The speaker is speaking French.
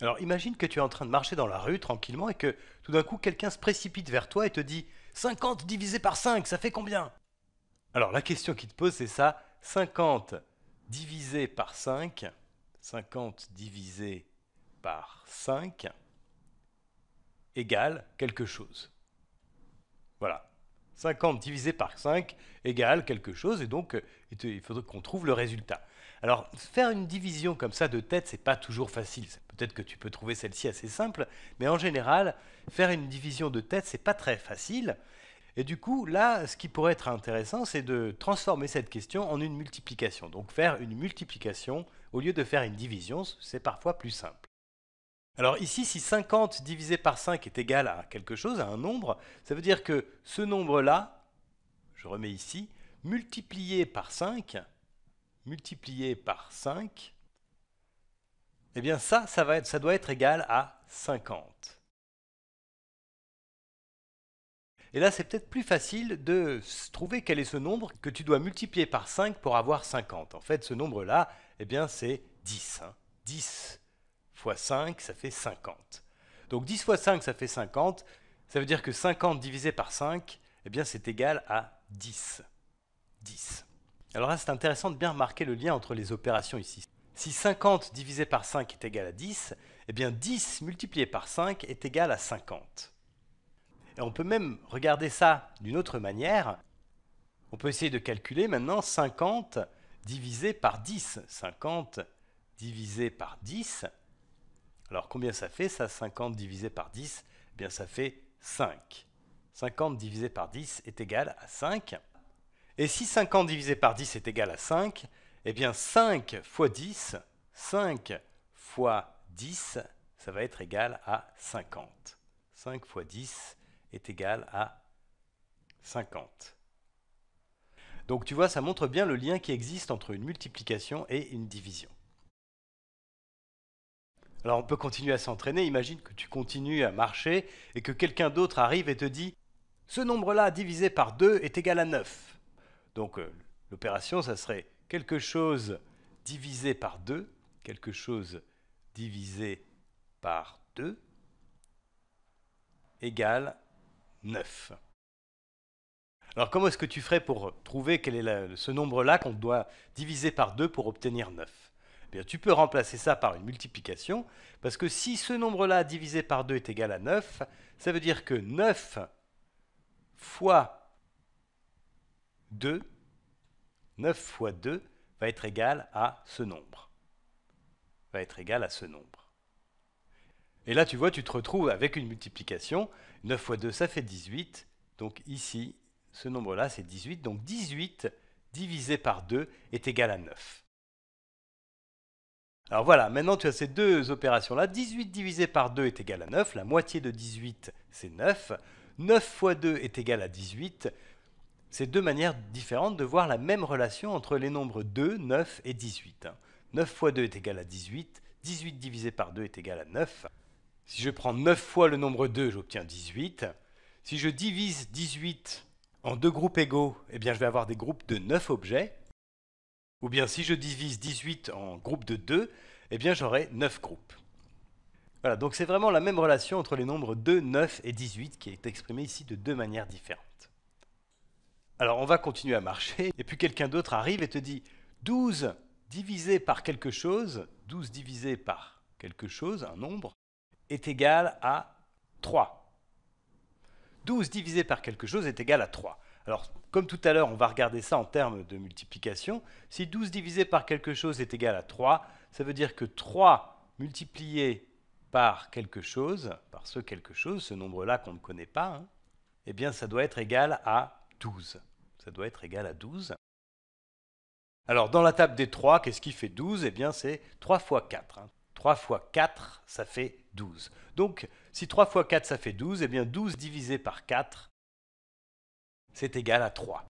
Alors imagine que tu es en train de marcher dans la rue tranquillement et que tout d'un coup quelqu'un se précipite vers toi et te dit 50 divisé par 5, ça fait combien Alors la question qui te pose c'est ça, 50 divisé par 5, 50 divisé par 5 égale quelque chose. Voilà. 50 divisé par 5 égale quelque chose, et donc euh, il faudrait qu'on trouve le résultat. Alors, faire une division comme ça de tête, c'est pas toujours facile. Peut-être que tu peux trouver celle-ci assez simple, mais en général, faire une division de tête, c'est pas très facile. Et du coup, là, ce qui pourrait être intéressant, c'est de transformer cette question en une multiplication. Donc faire une multiplication au lieu de faire une division, c'est parfois plus simple. Alors ici, si 50 divisé par 5 est égal à quelque chose, à un nombre, ça veut dire que ce nombre-là, je remets ici, multiplié par 5, multiplié par 5, eh bien ça, ça, va ça doit être égal à 50. Et là, c'est peut-être plus facile de trouver quel est ce nombre que tu dois multiplier par 5 pour avoir 50. En fait, ce nombre-là, eh bien c'est 10. 10 hein fois 5, ça fait 50. Donc 10 fois 5, ça fait 50. Ça veut dire que 50 divisé par 5, eh bien c'est égal à 10. 10. Alors là, c'est intéressant de bien remarquer le lien entre les opérations ici. Si 50 divisé par 5 est égal à 10, eh bien 10 multiplié par 5 est égal à 50. Et on peut même regarder ça d'une autre manière. On peut essayer de calculer maintenant 50 divisé par 10. 50 divisé par 10, alors combien ça fait ça 50 divisé par 10 eh bien ça fait 5. 50 divisé par 10 est égal à 5. Et si 50 divisé par 10 est égal à 5, eh bien 5 fois 10, 5 fois 10, ça va être égal à 50. 5 fois 10 est égal à 50. Donc tu vois, ça montre bien le lien qui existe entre une multiplication et une division. Alors on peut continuer à s'entraîner, imagine que tu continues à marcher et que quelqu'un d'autre arrive et te dit ce nombre-là divisé par 2 est égal à 9. Donc euh, l'opération, ça serait quelque chose divisé par 2, quelque chose divisé par 2 égale 9. Alors comment est-ce que tu ferais pour trouver quel est ce nombre-là qu'on doit diviser par 2 pour obtenir 9 eh tu peux remplacer ça par une multiplication, parce que si ce nombre-là divisé par 2 est égal à 9, ça veut dire que 9 fois 2, 9 fois 2 va être égal à ce nombre. Va être égal à ce nombre. Et là, tu vois, tu te retrouves avec une multiplication. 9 fois 2, ça fait 18. Donc ici, ce nombre-là, c'est 18. Donc 18 divisé par 2 est égal à 9. Alors voilà, maintenant tu as ces deux opérations-là. 18 divisé par 2 est égal à 9. La moitié de 18, c'est 9. 9 fois 2 est égal à 18. C'est deux manières différentes de voir la même relation entre les nombres 2, 9 et 18. 9 fois 2 est égal à 18. 18 divisé par 2 est égal à 9. Si je prends 9 fois le nombre 2, j'obtiens 18. Si je divise 18 en deux groupes égaux, eh bien je vais avoir des groupes de 9 objets. Ou bien si je divise 18 en groupes de 2, eh bien j'aurai 9 groupes. Voilà, donc c'est vraiment la même relation entre les nombres 2, 9 et 18 qui est exprimée ici de deux manières différentes. Alors on va continuer à marcher, et puis quelqu'un d'autre arrive et te dit 12 divisé par quelque chose, 12 divisé par quelque chose, un nombre, est égal à 3. 12 divisé par quelque chose est égal à 3. Alors, comme tout à l'heure, on va regarder ça en termes de multiplication. Si 12 divisé par quelque chose est égal à 3, ça veut dire que 3 multiplié par quelque chose, par ce quelque chose, ce nombre-là qu'on ne connaît pas, hein, eh bien ça doit être égal à 12. Ça doit être égal à 12. Alors dans la table des 3, qu'est-ce qui fait 12 Eh bien c'est 3 fois 4. 3 hein. fois 4, ça fait 12. Donc si 3 fois 4, ça fait 12, eh bien 12 divisé par 4, c'est égal à 3.